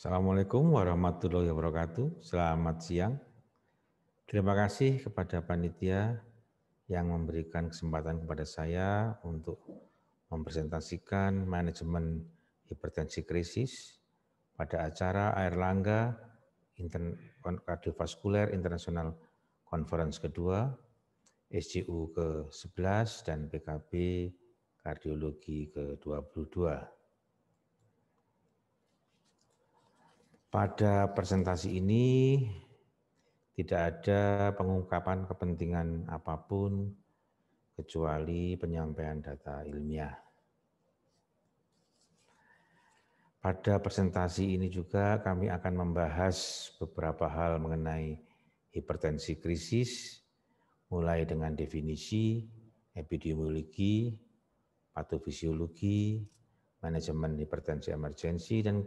Assalamualaikum warahmatullahi wabarakatuh. Selamat siang. Terima kasih kepada panitia yang memberikan kesempatan kepada saya untuk mempresentasikan manajemen hipertensi krisis pada acara Air Langga Kardiovaskuler International Conference kedua, SGU ke-11 dan PKB Kardiologi ke-22. Pada presentasi ini tidak ada pengungkapan kepentingan apapun kecuali penyampaian data ilmiah. Pada presentasi ini juga kami akan membahas beberapa hal mengenai hipertensi krisis, mulai dengan definisi, epidemiologi, patofisiologi, manajemen hipertensi emergensi, dan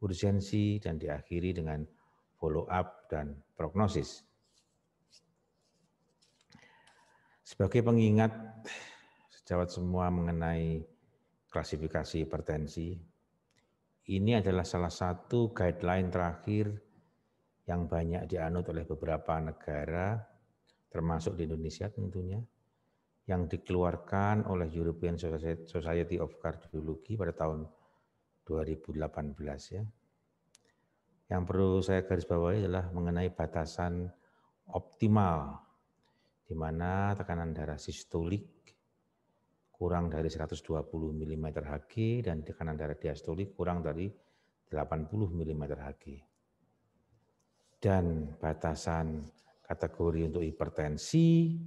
urgensi, dan diakhiri dengan follow up dan prognosis. Sebagai pengingat sejawat semua mengenai klasifikasi hipertensi, ini adalah salah satu guideline terakhir yang banyak dianut oleh beberapa negara, termasuk di Indonesia tentunya, yang dikeluarkan oleh European Society of Cardiology pada tahun 2018 ya. Yang perlu saya garis bawahi adalah mengenai batasan optimal di mana tekanan darah sistolik kurang dari 120 mm Hg dan tekanan darah diastolik kurang dari 80 mm Hg. Dan batasan kategori untuk hipertensi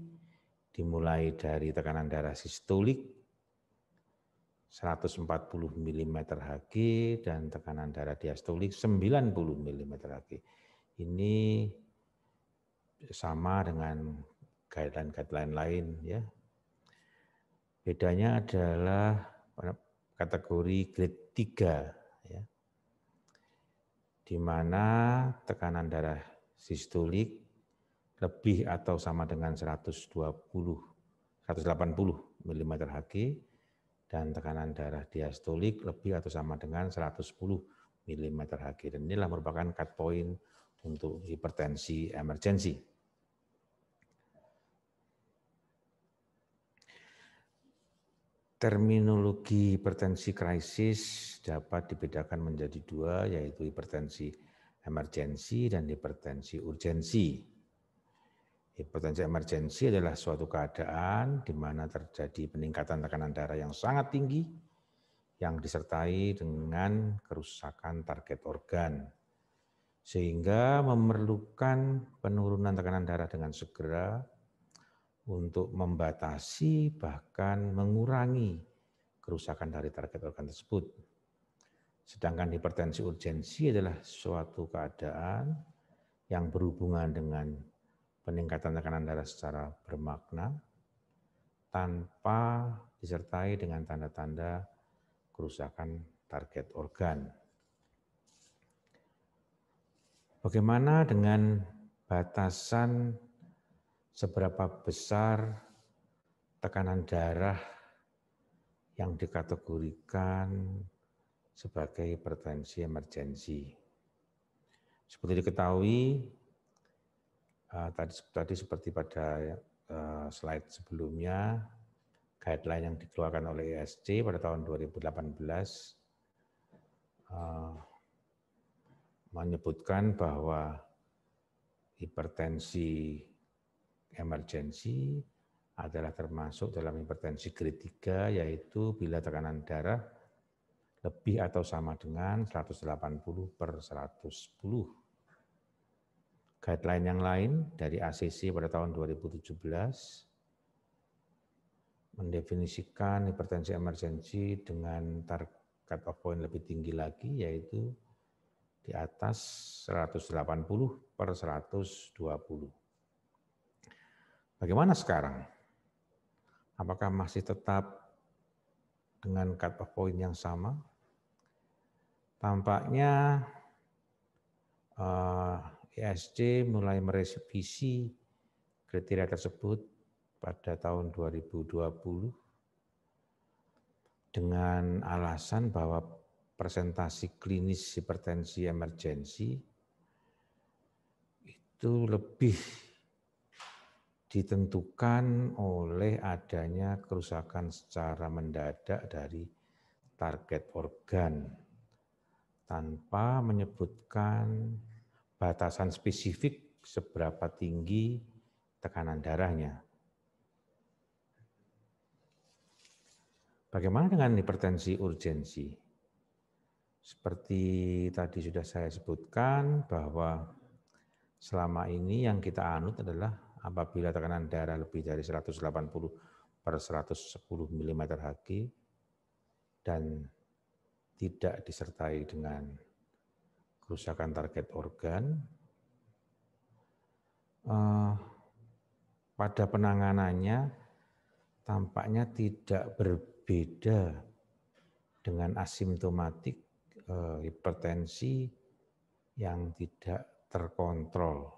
dimulai dari tekanan darah sistolik 140 mm Hg dan tekanan darah diastolik 90 mm Hg. Ini sama dengan guideline-guideline lain ya. Bedanya adalah kategori grade 3 ya. Di mana tekanan darah sistolik lebih atau sama dengan 120 180 mm Hg dan tekanan darah diastolik lebih atau sama dengan 110 mm Hg. Dan inilah merupakan cut point untuk hipertensi emergensi. Terminologi hipertensi krisis dapat dibedakan menjadi dua, yaitu hipertensi emergensi dan hipertensi urgensi. Hipertensi emergensi adalah suatu keadaan di mana terjadi peningkatan tekanan darah yang sangat tinggi yang disertai dengan kerusakan target organ. Sehingga memerlukan penurunan tekanan darah dengan segera untuk membatasi bahkan mengurangi kerusakan dari target organ tersebut. Sedangkan hipertensi urgensi adalah suatu keadaan yang berhubungan dengan peningkatan tekanan darah secara bermakna tanpa disertai dengan tanda-tanda kerusakan target organ. Bagaimana dengan batasan seberapa besar tekanan darah yang dikategorikan sebagai hipertensi emergensi? Seperti diketahui, Eh, tadi tadi seperti pada eh, slide sebelumnya guideline yang dikeluarkan oleh ESC pada tahun 2018 eh, menyebutkan bahwa hipertensi emergensi adalah termasuk dalam hipertensi kritika yaitu bila tekanan darah lebih atau sama dengan 180 per 110 guideline yang lain dari ACC pada tahun 2017 mendefinisikan hipertensi emergensi dengan target cut point lebih tinggi lagi yaitu di atas 180 per 120. Bagaimana sekarang? Apakah masih tetap dengan cut off point yang sama? Tampaknya uh, ISD mulai merevisi kriteria tersebut pada tahun 2020 dengan alasan bahwa presentasi klinis hipertensi emergensi itu lebih ditentukan oleh adanya kerusakan secara mendadak dari target organ tanpa menyebutkan batasan spesifik seberapa tinggi tekanan darahnya. Bagaimana dengan hipertensi urgensi? Seperti tadi sudah saya sebutkan bahwa selama ini yang kita anut adalah apabila tekanan darah lebih dari 180 per 110 mm Hg dan tidak disertai dengan kerusakan target organ. Eh, pada penanganannya tampaknya tidak berbeda dengan asimptomatik eh, hipertensi yang tidak terkontrol.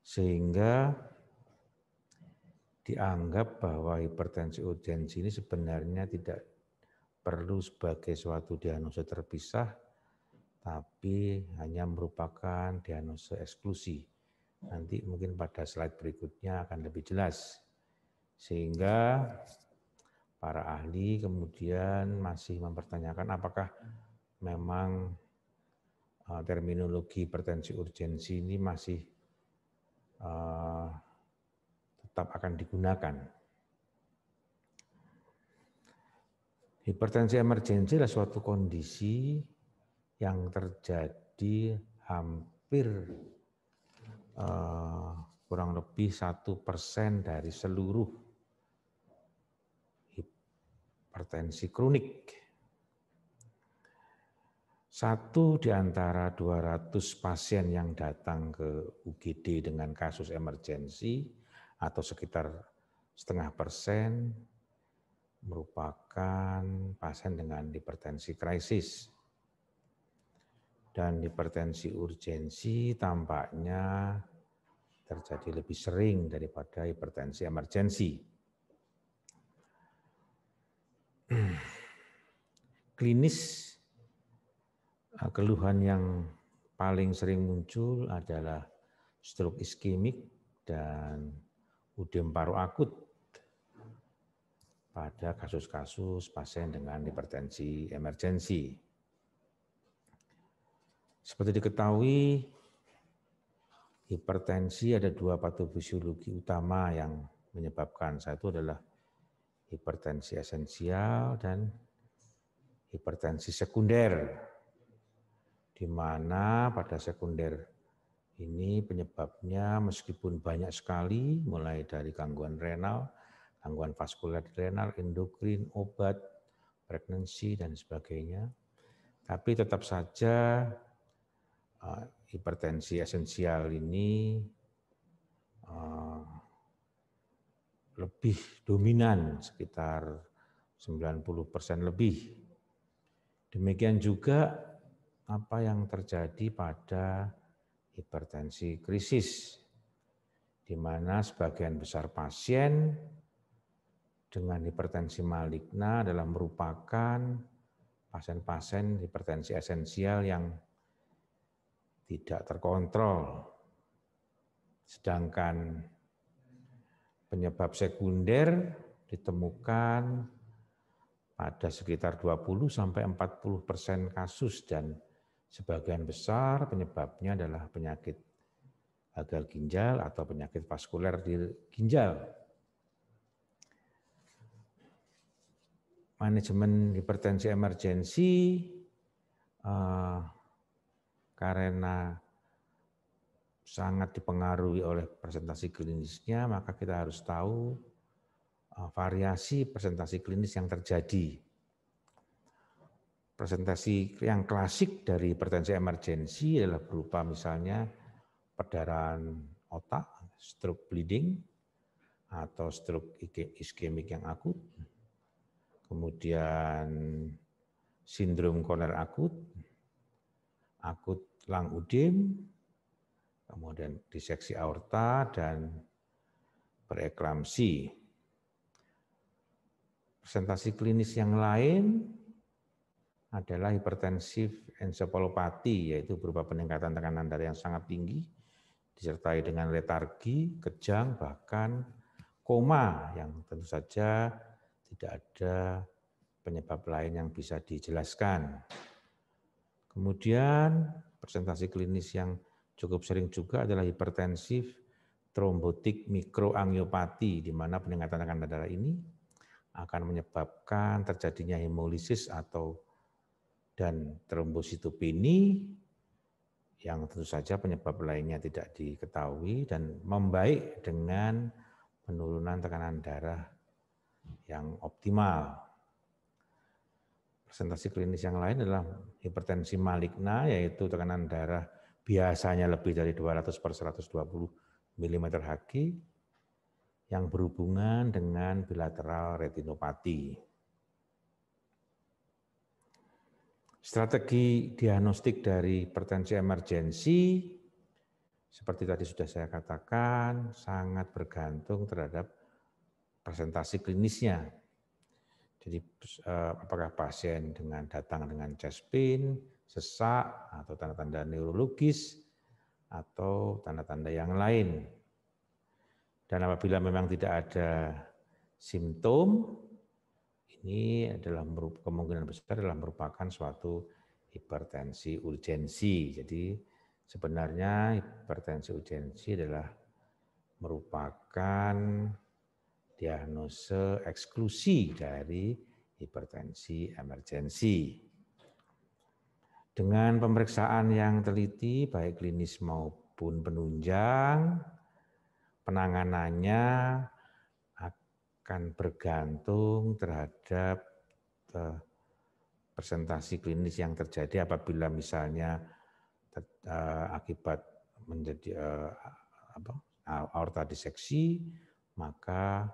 Sehingga dianggap bahwa hipertensi urgensi ini sebenarnya tidak perlu sebagai suatu diagnosa terpisah tapi hanya merupakan diagnosa eksklusi. Nanti mungkin pada slide berikutnya akan lebih jelas. Sehingga para ahli kemudian masih mempertanyakan apakah memang eh, terminologi hipertensi urgensi ini masih uh, tetap akan digunakan. Hipertensi emergensi adalah suatu kondisi yang terjadi hampir eh, kurang lebih satu persen dari seluruh hipertensi kronik. Satu di antara 200 pasien yang datang ke UGD dengan kasus emergensi atau sekitar setengah persen merupakan pasien dengan hipertensi krisis dan hipertensi urgensi tampaknya terjadi lebih sering daripada hipertensi emergensi. Klinis eh, keluhan yang paling sering muncul adalah stroke iskemik dan udem paru akut pada kasus-kasus pasien dengan hipertensi emergensi. Seperti diketahui, hipertensi ada dua patofisiologi utama yang menyebabkan. Satu adalah hipertensi esensial dan hipertensi sekunder, di mana pada sekunder ini penyebabnya meskipun banyak sekali, mulai dari gangguan renal, gangguan vaskular renal, endokrin, obat, pregnancy, dan sebagainya. Tapi tetap saja Ah, hipertensi esensial ini ah, lebih dominan sekitar 90 persen lebih. Demikian juga apa yang terjadi pada hipertensi krisis, di mana sebagian besar pasien dengan hipertensi maligna adalah merupakan pasien-pasien hipertensi esensial yang tidak terkontrol. Sedangkan penyebab sekunder ditemukan pada sekitar 20 sampai 40 persen kasus dan sebagian besar penyebabnya adalah penyakit gagal ginjal atau penyakit vaskuler di ginjal. Manajemen hipertensi emergensi uh, karena sangat dipengaruhi oleh presentasi klinisnya, maka kita harus tahu e, variasi presentasi klinis yang terjadi. Presentasi yang klasik dari hipertensi emergensi adalah berupa misalnya perdarahan otak, stroke bleeding, atau stroke iskemik yang akut, kemudian sindrom koner akut, akut lang udim, kemudian diseksi aorta dan preeklamsi. Presentasi klinis yang lain adalah hipertensif encephalopati, yaitu berupa peningkatan tekanan darah yang sangat tinggi, disertai dengan letargi, kejang, bahkan koma yang tentu saja tidak ada penyebab lain yang bisa dijelaskan. Kemudian presentasi klinis yang cukup sering juga adalah hipertensif, trombotik mikroangiopati, di mana peningkatan tekanan darah ini akan menyebabkan terjadinya hemolisis atau dan trombositopeni yang tentu saja penyebab lainnya tidak diketahui dan membaik dengan penurunan tekanan darah yang optimal presentasi klinis yang lain adalah hipertensi maligna yaitu tekanan darah biasanya lebih dari 200 per 120 mm Hg yang berhubungan dengan bilateral retinopati. Strategi diagnostik dari hipertensi emergensi seperti tadi sudah saya katakan sangat bergantung terhadap presentasi klinisnya jadi eh, apakah pasien dengan datang dengan chest pain, sesak atau tanda-tanda neurologis atau tanda-tanda yang lain. Dan apabila memang tidak ada simptom, ini adalah kemungkinan besar adalah merupakan suatu hipertensi urgensi. Jadi sebenarnya hipertensi urgensi adalah merupakan diagnose eksklusi dari hipertensi emergensi. Dengan pemeriksaan yang teliti, baik klinis maupun penunjang, penanganannya akan bergantung terhadap eh, presentasi klinis yang terjadi apabila misalnya eh, akibat menjadi eh, apa, aorta diseksi, maka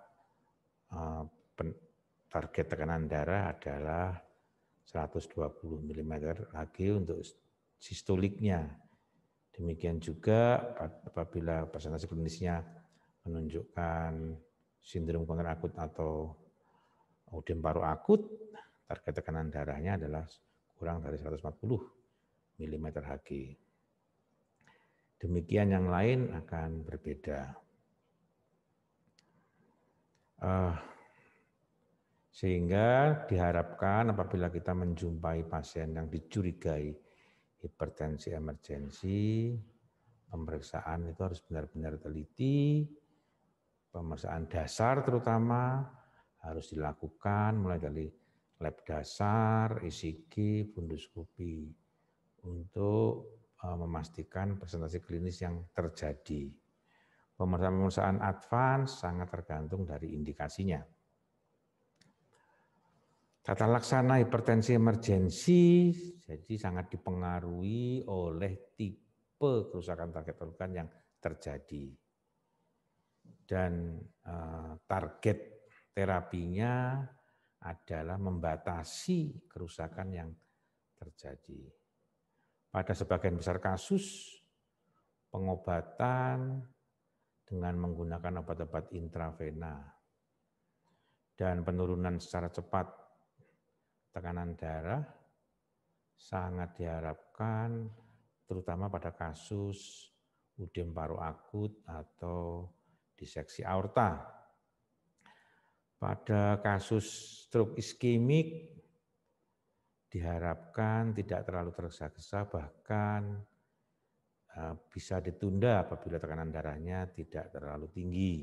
Eh, target tekanan darah adalah 120 mm lagi untuk sistoliknya. Demikian juga apabila presentasi klinisnya menunjukkan sindrom pengaruh akut atau udem paru akut, target tekanan darahnya adalah kurang dari 140 mm Hg. Demikian yang lain akan berbeda. Eh, sehingga diharapkan apabila kita menjumpai pasien yang dicurigai hipertensi emergensi, pemeriksaan itu harus benar-benar teliti, pemeriksaan dasar terutama harus dilakukan mulai dari lab dasar, ECG, funduskopi untuk eh, memastikan presentasi klinis yang terjadi. Pemeriksaan-pemeriksaan advance sangat tergantung dari indikasinya. Tata laksana hipertensi emergensi jadi sangat dipengaruhi oleh tipe kerusakan target organ yang terjadi dan eh, target terapinya adalah membatasi kerusakan yang terjadi. Pada sebagian besar kasus pengobatan dengan menggunakan obat-obat intravena dan penurunan secara cepat tekanan darah sangat diharapkan terutama pada kasus udem paru akut atau diseksi aorta. Pada kasus stroke iskemik diharapkan tidak terlalu tergesa-gesa bahkan Eh, bisa ditunda apabila tekanan darahnya tidak terlalu tinggi.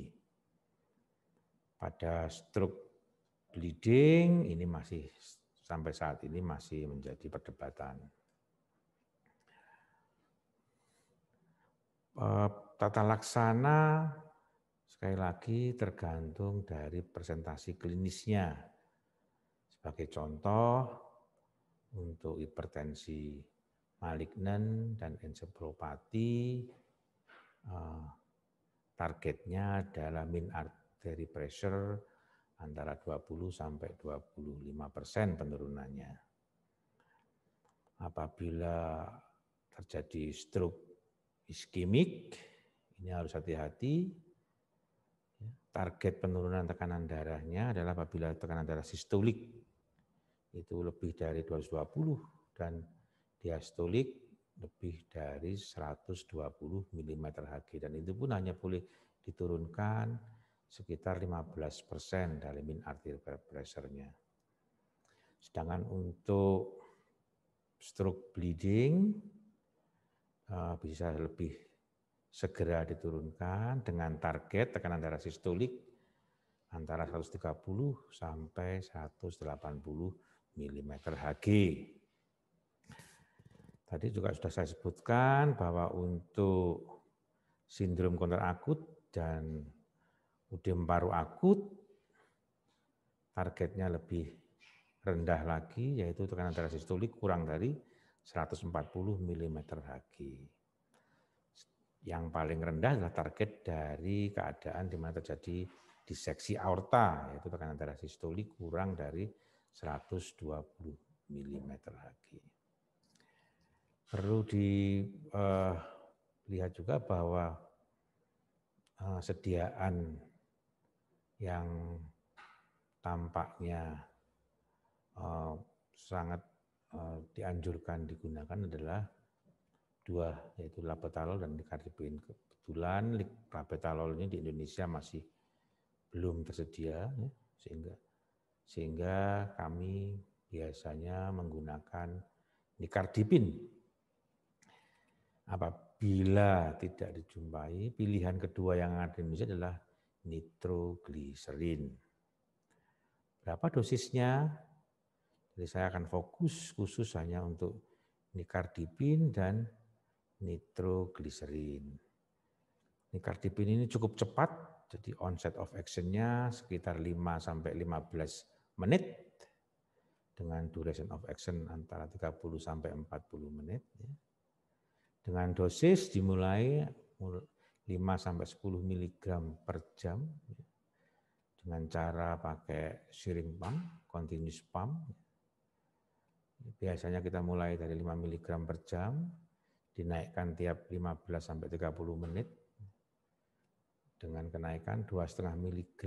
Pada stroke bleeding ini masih sampai saat ini masih menjadi perdebatan. Eh, tata laksana sekali lagi tergantung dari presentasi klinisnya. Sebagai contoh, untuk hipertensi malignan dan encephalopati eh, targetnya adalah min artery pressure antara 20 sampai 25 persen penurunannya. Apabila terjadi stroke iskemik, ini harus hati-hati. Target penurunan tekanan darahnya adalah apabila tekanan darah sistolik itu lebih dari 220 dan diastolik lebih dari 120 mm Hg dan itu pun hanya boleh diturunkan sekitar 15 persen dari min arterial pressure-nya. Sedangkan untuk stroke bleeding eh, bisa lebih segera diturunkan dengan target tekanan darah sistolik antara 130 sampai 180 mm Hg. Tadi juga sudah saya sebutkan bahwa untuk sindrom kontrak akut dan udem paru akut targetnya lebih rendah lagi yaitu tekanan darah sistolik kurang dari 140 mm Hg. Yang paling rendah adalah target dari keadaan di mana terjadi diseksi aorta yaitu tekanan darah sistolik kurang dari 120 mm Hg perlu dilihat eh, juga bahwa eh, sediaan yang tampaknya eh, sangat dianjurkan digunakan adalah dua yaitu labetalol dan likarbin. Kebetulan labetalol ini di Indonesia masih belum tersedia ya, sehingga sehingga kami biasanya menggunakan nikardipin apabila tidak dijumpai, pilihan kedua yang ada di Indonesia adalah nitroglycerin. Berapa dosisnya? Jadi saya akan fokus khusus hanya untuk nikardipin dan nitroglycerin. Nikardipin ini cukup cepat, jadi onset of action-nya sekitar 5 sampai 15 menit dengan duration of action antara 30 sampai 40 menit. Ya dengan dosis dimulai 5 sampai 10 mg per jam ya. dengan cara pakai syring pump, continuous pump. Ya. Biasanya kita mulai dari 5 mg per jam, dinaikkan tiap 15 sampai 30 menit dengan kenaikan 2,5 mg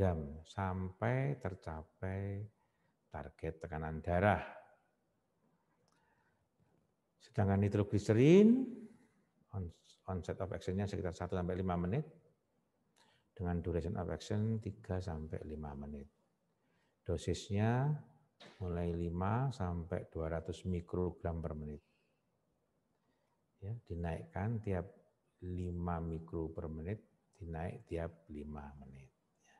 sampai tercapai target tekanan darah. Sedangkan nitroglycerin onset of actionnya sekitar 1 sampai 5 menit dengan duration of action 3 sampai 5 menit. Dosisnya mulai 5 sampai 200 mikrogram per menit. Ya, dinaikkan tiap 5 mikro per menit, dinaik tiap 5 menit. Ya.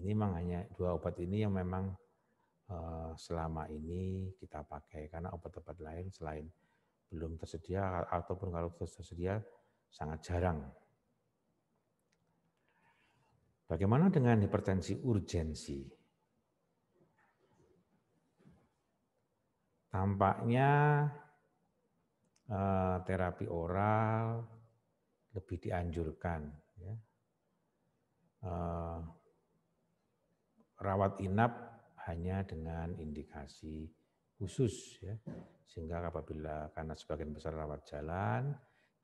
Ini memang hanya dua obat ini yang memang eh, selama ini kita pakai karena obat-obat lain selain belum tersedia ataupun kalau tersedia sangat jarang. Bagaimana dengan hipertensi urgensi? Tampaknya eh, terapi oral lebih dianjurkan. Ya. Eh, rawat inap hanya dengan indikasi khusus ya. Sehingga apabila karena sebagian besar rawat jalan,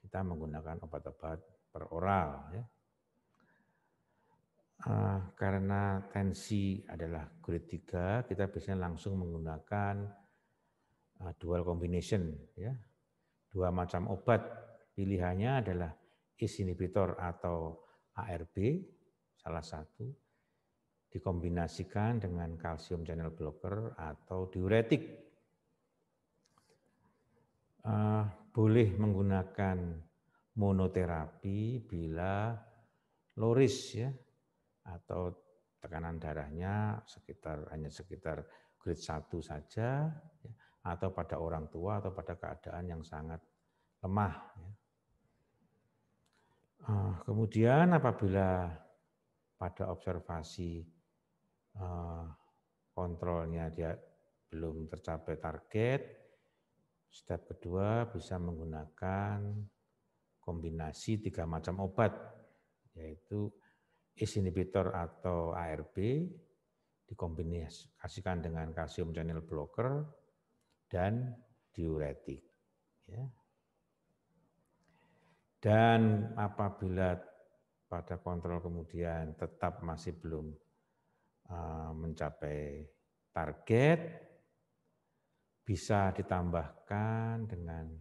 kita menggunakan obat-obat peroral ya. Uh, karena tensi adalah grade 3, kita biasanya langsung menggunakan uh, dual combination ya. Dua macam obat pilihannya adalah ACE inhibitor atau ARB salah satu dikombinasikan dengan kalsium channel blocker atau diuretik uh, boleh menggunakan monoterapi bila loris ya atau tekanan darahnya sekitar hanya sekitar grade 1 saja ya, atau pada orang tua atau pada keadaan yang sangat lemah ya. uh, kemudian apabila pada observasi uh, kontrolnya dia belum tercapai target Step kedua bisa menggunakan kombinasi tiga macam obat, yaitu ACE inhibitor atau ARB dikombinasikan dengan kalsium channel blocker dan diuretik. Ya. Dan apabila pada kontrol kemudian tetap masih belum eh, mencapai target, bisa ditambahkan dengan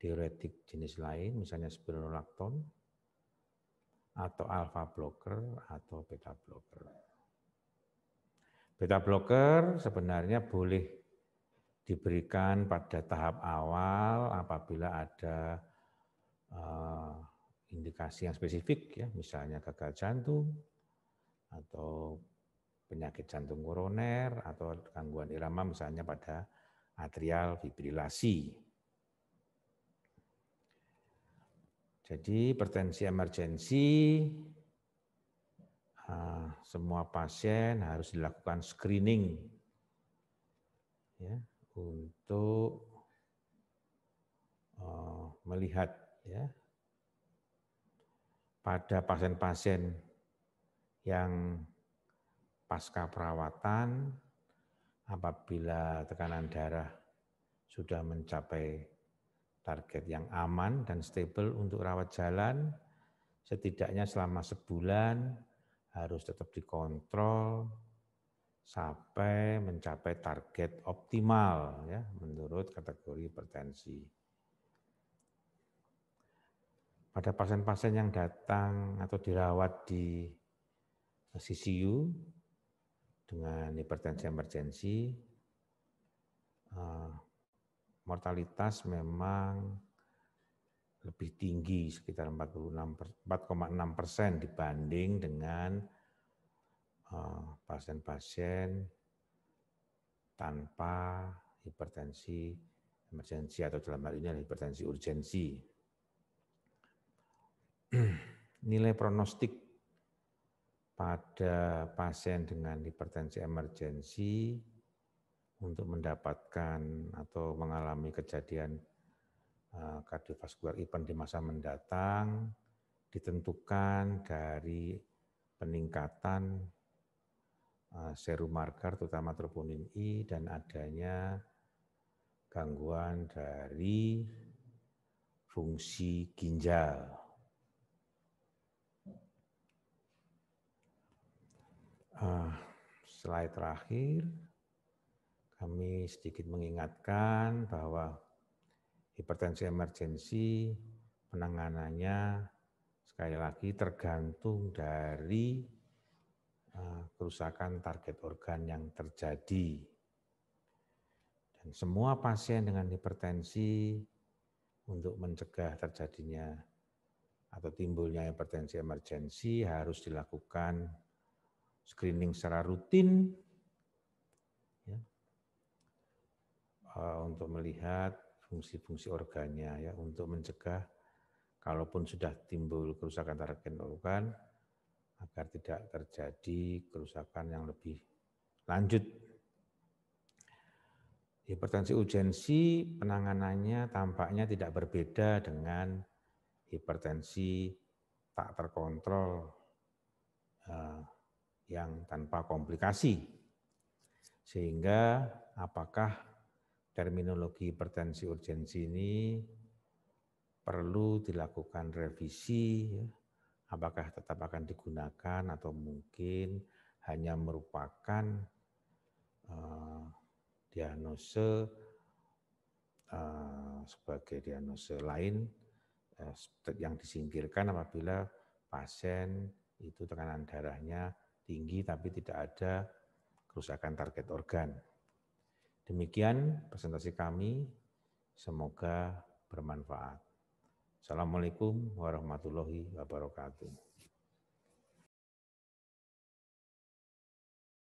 diuretik jenis lain, misalnya spironolakton, atau alpha blocker, atau beta blocker. Beta blocker sebenarnya boleh diberikan pada tahap awal apabila ada uh, indikasi yang spesifik, ya, misalnya gagal jantung, atau penyakit jantung koroner, atau gangguan irama misalnya pada atrial fibrilasi. Jadi hipertensi emergensi ah, semua pasien harus dilakukan screening ya untuk eh, melihat ya pada pasien-pasien yang pasca perawatan apabila tekanan darah sudah mencapai target yang aman dan stable untuk rawat jalan, setidaknya selama sebulan harus tetap dikontrol sampai mencapai target optimal ya menurut kategori hipertensi. Pada pasien-pasien yang datang atau dirawat di CCU dengan hipertensi emergensi eh, mortalitas memang lebih tinggi sekitar 46 4,6 persen dibanding dengan eh, pasien-pasien tanpa hipertensi emergensi atau dalam hal ini hipertensi urgensi. Nilai pronostik pada pasien dengan hipertensi emergensi untuk mendapatkan atau mengalami kejadian eh, kardiovaskular event di masa mendatang ditentukan dari peningkatan eh, serum marker terutama troponin I dan adanya gangguan dari fungsi ginjal. uh, ah, slide terakhir kami sedikit mengingatkan bahwa hipertensi emergensi penanganannya sekali lagi tergantung dari ah, kerusakan target organ yang terjadi. Dan semua pasien dengan hipertensi untuk mencegah terjadinya atau timbulnya hipertensi emergensi harus dilakukan screening secara rutin ya, eh, untuk melihat fungsi-fungsi organnya ya untuk mencegah kalaupun sudah timbul kerusakan target organ agar tidak terjadi kerusakan yang lebih lanjut. Hipertensi urgensi penanganannya tampaknya tidak berbeda dengan hipertensi tak terkontrol eh, yang tanpa komplikasi. Sehingga apakah terminologi hipertensi urgensi ini perlu dilakukan revisi, ya? apakah tetap akan digunakan atau mungkin hanya merupakan uh, diagnose uh, sebagai diagnose lain uh, yang disingkirkan apabila pasien itu tekanan darahnya tinggi tapi tidak ada kerusakan target organ. Demikian presentasi kami, semoga bermanfaat. Assalamualaikum warahmatullahi wabarakatuh.